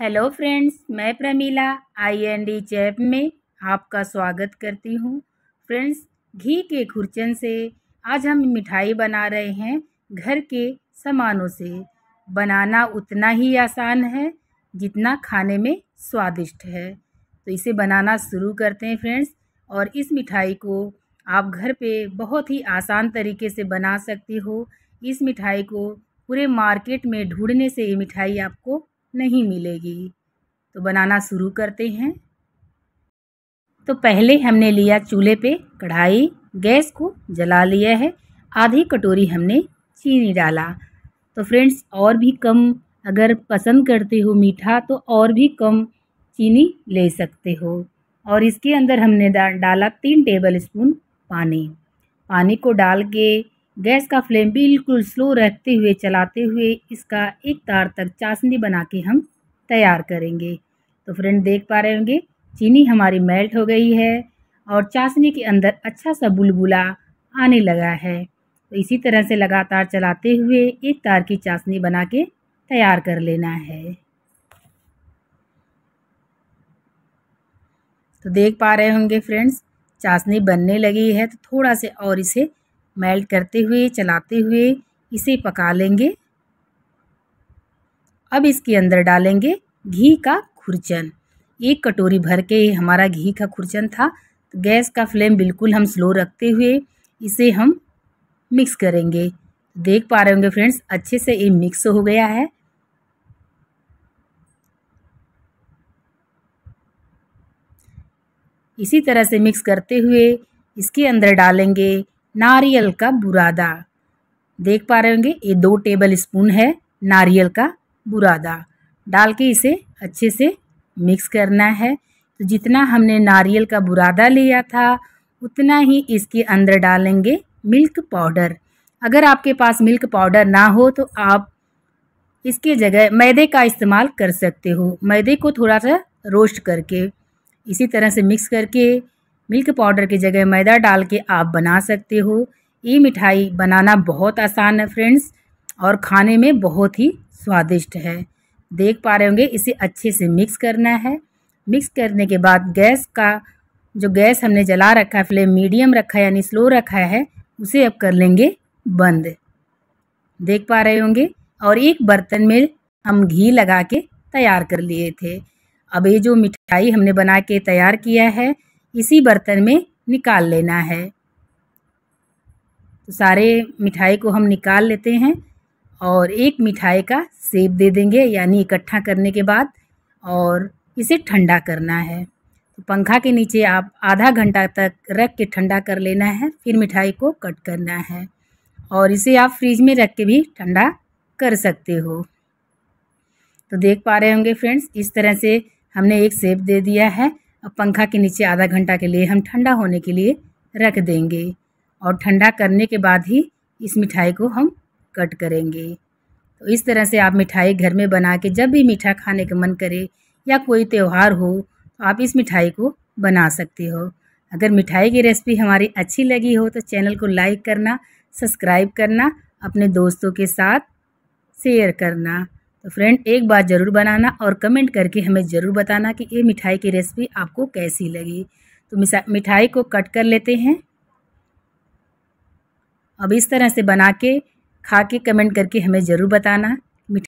hello friends मैं Pramila I N D चैप में आपका स्वागत करती हूँ फ्रेंड्स घी के खुरचन से आज हम मिठाई बना रहे हैं घर के सामानों से बनाना उतना ही आसान है जितना खाने में स्वादिष्ट है तो इसे बनाना शुरू करते हैं फ्रेंड्स और इस मिठाई को आप घर पे बहुत ही आसान तरीके से बना सकती हो इस मिठाई को पूरे मार्केट में ढूंढने से ये मिठाई आपको नहीं मिलेगी तो बनाना शुरू करते हैं तो पहले हमने लिया चूल्हे पे कढ़ाई गैस को जला लिया है आधी कटोरी हमने चीनी डाला तो फ्रेंड्स और भी कम अगर पसंद करते हो मीठा तो और भी कम चीनी ले सकते हो और इसके अंदर हमने डाला तीन टेबल स्पून पानी पानी को डाल के गैस का फ्लेम बिल्कुल स्लो रखते हुए चलाते हुए इसका एक तार तक चाशनी बना के हम तैयार करेंगे तो फ्रेंड देख पा रहे होंगे चीनी हमारी मेल्ट हो गई है और चाशनी के अंदर अच्छा सा बुलबुला आने लगा है तो इसी तरह से लगातार चलाते हुए एक तार की चाशनी बना के तैयार कर लेना है तो देख पा रहे होंगे फ्रेंड्स चाशनी बनने लगी है तो थोड़ा से और इसे मेल्ट करते हुए चलाते हुए इसे पका लेंगे अब इसके अंदर डालेंगे घी का खुरचन एक कटोरी भर के हमारा घी का खुरचन था तो गैस का फ्लेम बिल्कुल हम स्लो रखते हुए इसे हम मिक्स करेंगे देख पा रहे होंगे फ्रेंड्स अच्छे से ये मिक्स हो गया है इसी तरह से मिक्स करते हुए इसके अंदर डालेंगे नारियल का बुरादा देख पा रहे होंगे ये दो टेबल स्पून है नारियल का बुरादा डाल के इसे अच्छे से मिक्स करना है तो जितना हमने नारियल का बुरादा लिया था उतना ही इसके अंदर डालेंगे मिल्क पाउडर अगर आपके पास मिल्क पाउडर ना हो तो आप इसके जगह मैदे का इस्तेमाल कर सकते हो मैदे को थोड़ा सा रोस्ट करके इसी तरह से मिक्स करके मिल्क पाउडर की जगह मैदा डाल के आप बना सकते हो ये मिठाई बनाना बहुत आसान है फ्रेंड्स और खाने में बहुत ही स्वादिष्ट है देख पा रहे होंगे इसे अच्छे से मिक्स करना है मिक्स करने के बाद गैस का जो गैस हमने जला रखा है फ्लेम मीडियम रखा है यानी स्लो रखा है उसे अब कर लेंगे बंद देख पा रहे होंगे और एक बर्तन में हम घी लगा के तैयार कर लिए थे अब ये जो मिठाई हमने बना के तैयार किया है इसी बर्तन में निकाल लेना है तो सारे मिठाई को हम निकाल लेते हैं और एक मिठाई का सेब दे देंगे यानी इकट्ठा करने के बाद और इसे ठंडा करना है तो पंखा के नीचे आप आधा घंटा तक रख के ठंडा कर लेना है फिर मिठाई को कट करना है और इसे आप फ्रिज में रख के भी ठंडा कर सकते हो तो देख पा रहे होंगे फ्रेंड्स इस तरह से हमने एक सेब दे दिया है अब पंखा के नीचे आधा घंटा के लिए हम ठंडा होने के लिए रख देंगे और ठंडा करने के बाद ही इस मिठाई को हम कट करेंगे तो इस तरह से आप मिठाई घर में बना के जब भी मीठा खाने का मन करे या कोई त्यौहार हो तो आप इस मिठाई को बना सकते हो अगर मिठाई की रेसिपी हमारी अच्छी लगी हो तो चैनल को लाइक करना सब्सक्राइब करना अपने दोस्तों के साथ शेयर करना तो फ्रेंड एक बार ज़रूर बनाना और कमेंट करके हमें ज़रूर बताना कि ये मिठाई की रेसिपी आपको कैसी लगी तो मिठाई को कट कर लेते हैं अब इस तरह से बना के खा के कमेंट करके हमें ज़रूर बताना